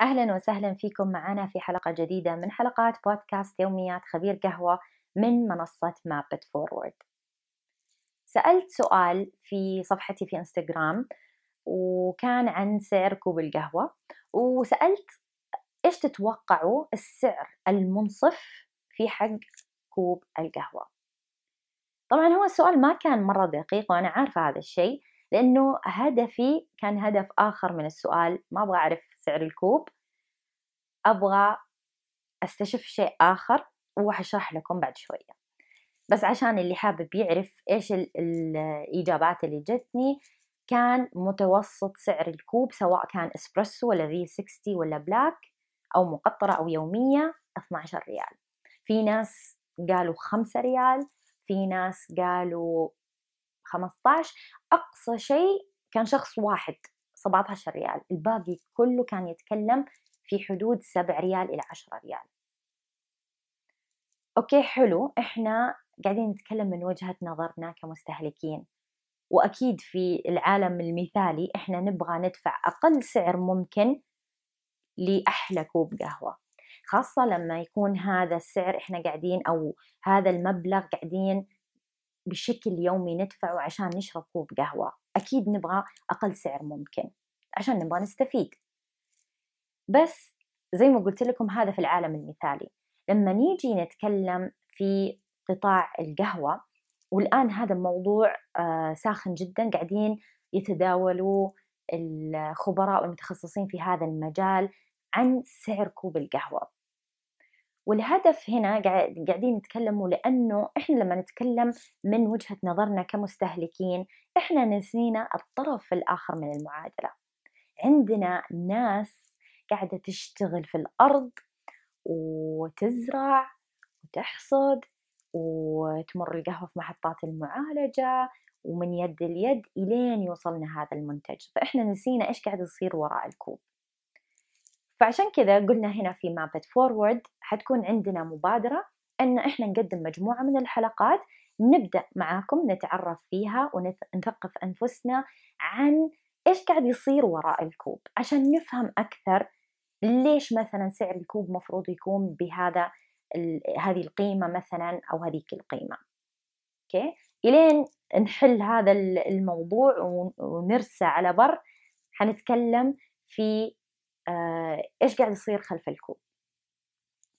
أهلا وسهلا فيكم معنا في حلقة جديدة من حلقات بودكاست يوميات خبير قهوة من منصة مابت فورورد سألت سؤال في صفحتي في انستغرام وكان عن سعر كوب القهوة وسألت إيش تتوقعوا السعر المنصف في حق كوب القهوة طبعا هو السؤال ما كان مرة دقيق وأنا عارفة هذا الشيء لأنه هدفي كان هدف آخر من السؤال ما أبغى أعرف سعر الكوب ابغى استشف شيء اخر وحشرح لكم بعد شويه بس عشان اللي حابب يعرف ايش الاجابات اللي جتني كان متوسط سعر الكوب سواء كان اسبريسو ولا في 60 ولا بلاك او مقطره او يوميه 12 ريال في ناس قالوا 5 ريال في ناس قالوا 15 اقصى شيء كان شخص واحد 17 ريال الباقي كله كان يتكلم في حدود 7 ريال إلى 10 ريال أوكي حلو إحنا قاعدين نتكلم من وجهة نظرنا كمستهلكين وأكيد في العالم المثالي إحنا نبغى ندفع أقل سعر ممكن لأحلى كوب قهوة خاصة لما يكون هذا السعر إحنا قاعدين أو هذا المبلغ قاعدين بشكل يومي ندفعه عشان نشرب كوب قهوة أكيد نبغى أقل سعر ممكن عشان نبغى نستفيد بس زي ما قلت لكم هذا في العالم المثالي لما نيجي نتكلم في قطاع القهوة والآن هذا الموضوع آه، ساخن جدا قاعدين يتداولوا الخبراء والمتخصصين في هذا المجال عن سعر كوب القهوة والهدف هنا قاعدين نتكلموا لأنه إحنا لما نتكلم من وجهة نظرنا كمستهلكين إحنا نسينا الطرف الآخر من المعادلة عندنا ناس قاعدة تشتغل في الأرض وتزرع وتحصد وتمر القهوة في محطات المعالجة ومن يد اليد إلين يوصلنا هذا المنتج فإحنا نسينا إيش قاعد يصير وراء الكوب فعشان كذا قلنا هنا في مابت فورورد حتكون عندنا مبادرة أن إحنا نقدم مجموعة من الحلقات نبدأ معاكم نتعرف فيها ونثقف أنفسنا عن إيش قاعد يصير وراء الكوب عشان نفهم أكثر ليش مثلا سعر الكوب مفروض يكون بهذا هذه القيمة مثلا أو هذيك القيمة أوكي إلين نحل هذا الموضوع ونرسى على بر حنتكلم في آه، ايش قاعد يصير خلف الكوب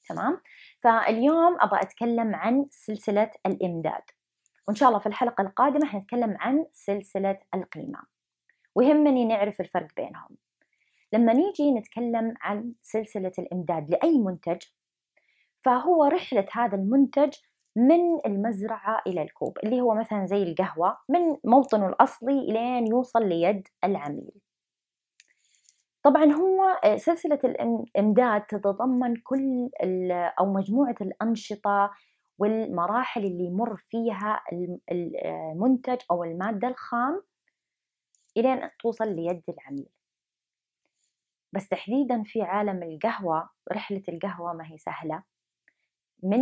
تمام فاليوم ابغى اتكلم عن سلسله الامداد وان شاء الله في الحلقه القادمه حنتكلم عن سلسله القيمه ويهمني نعرف الفرق بينهم لما نيجي نتكلم عن سلسله الامداد لاي منتج فهو رحله هذا المنتج من المزرعة إلى الكوب اللي هو مثلا زي القهوة من موطنه الأصلي لين يوصل ليد العميل طبعا هو آه، سلسلة الإمداد تتضمن كل أو مجموعة الأنشطة والمراحل اللي يمر فيها آه، المنتج أو المادة الخام إلى أن توصل ليد العميل بس تحديدا في عالم القهوة رحلة القهوة ما هي سهلة من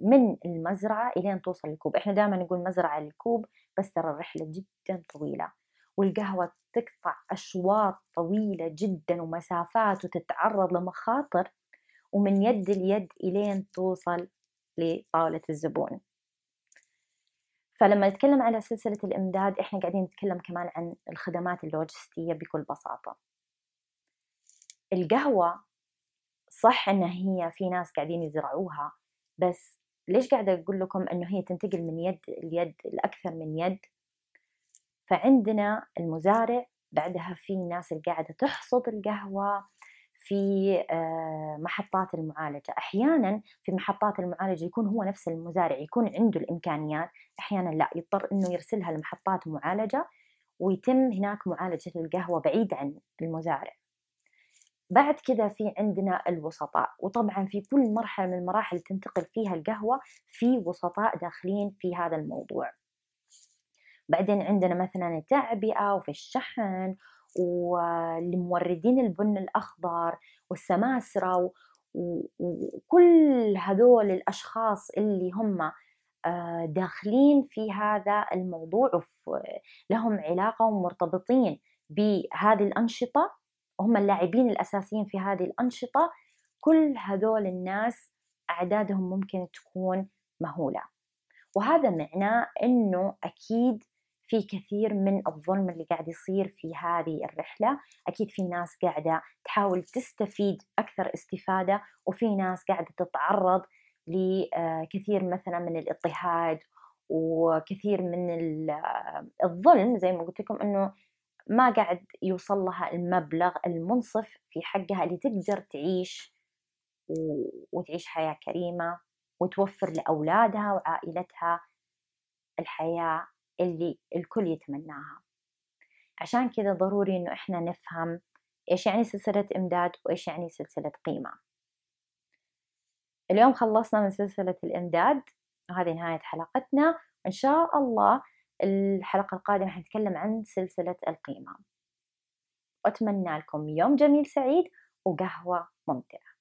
من المزرعة إلى أن توصل للكوب إحنا دائما نقول مزرعة للكوب بس ترى الرحلة جدا طويلة والقهوة تقطع أشواط طويلة جدا ومسافات وتتعرض لمخاطر ومن يد اليد إلين توصل لطاولة الزبون فلما نتكلم على سلسلة الإمداد إحنا قاعدين نتكلم كمان عن الخدمات اللوجستية بكل بساطة القهوة صح إن هي في ناس قاعدين يزرعوها بس ليش قاعدة أقول لكم إنه هي تنتقل من يد ليد لأكثر من يد فعندنا المزارع بعدها في ناس اللي قاعدة تحصد القهوة في آه، محطات المعالجة أحيانا في محطات المعالجة يكون هو نفس المزارع يكون عنده الإمكانيات أحيانا لا يضطر أنه يرسلها لمحطات معالجة ويتم هناك معالجة القهوة بعيد عن المزارع بعد كذا في عندنا الوسطاء وطبعا في كل مرحلة من المراحل اللي تنتقل فيها القهوة في وسطاء داخلين في هذا الموضوع بعدين عندنا مثلا التعبئة وفي الشحن والموردين البن الأخضر والسماسرة وكل هذول الأشخاص اللي هم آه، داخلين في هذا الموضوع لهم علاقة ومرتبطين بهذه الأنشطة وهم اللاعبين الأساسيين في هذه الأنشطة كل هذول الناس أعدادهم ممكن تكون مهولة وهذا معناه أنه أكيد في كثير من الظلم اللي قاعد يصير في هذه الرحلة أكيد في ناس قاعدة تحاول تستفيد أكثر استفادة وفي ناس قاعدة تتعرض لكثير آه، مثلا من الاضطهاد وكثير من آه، الظلم زي ما قلت لكم أنه ما قاعد يوصل لها المبلغ المنصف في حقها اللي تقدر تعيش وتعيش حياة كريمة وتوفر لأولادها وعائلتها الحياة اللي الكل يتمناها عشان كذا ضروري انه احنا نفهم ايش يعني سلسلة امداد وايش يعني سلسلة قيمة اليوم خلصنا من سلسلة الامداد وهذه نهاية حلقتنا ان شاء الله الحلقة القادمة حنتكلم عن سلسلة القيمة أتمنى لكم يوم جميل سعيد وقهوة ممتعة